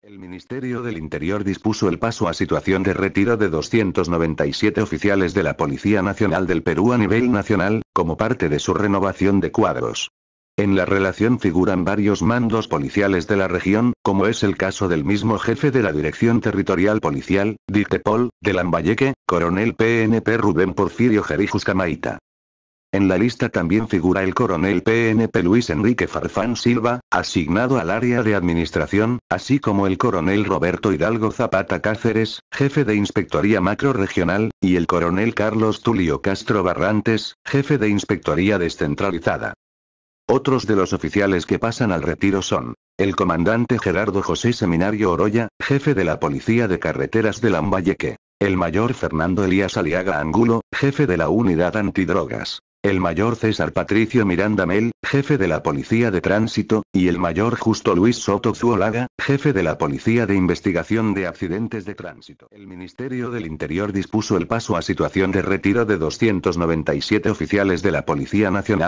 El Ministerio del Interior dispuso el paso a situación de retiro de 297 oficiales de la Policía Nacional del Perú a nivel nacional, como parte de su renovación de cuadros. En la relación figuran varios mandos policiales de la región, como es el caso del mismo jefe de la Dirección Territorial Policial, DITEPOL, de Lambayeque, coronel PNP Rubén Porfirio Jerijus Camaita. En la lista también figura el coronel PNP Luis Enrique Farfán Silva, asignado al área de administración, así como el coronel Roberto Hidalgo Zapata Cáceres, jefe de Inspectoría Macroregional, y el coronel Carlos Tulio Castro Barrantes, jefe de Inspectoría Descentralizada. Otros de los oficiales que pasan al retiro son el comandante Gerardo José Seminario Oroya, jefe de la Policía de Carreteras de Lambayeque, el mayor Fernando Elías Aliaga Angulo, jefe de la Unidad Antidrogas, el mayor César Patricio Miranda Mel, jefe de la Policía de Tránsito, y el mayor Justo Luis Soto Zuolaga, jefe de la Policía de Investigación de Accidentes de Tránsito. El Ministerio del Interior dispuso el paso a situación de retiro de 297 oficiales de la Policía Nacional,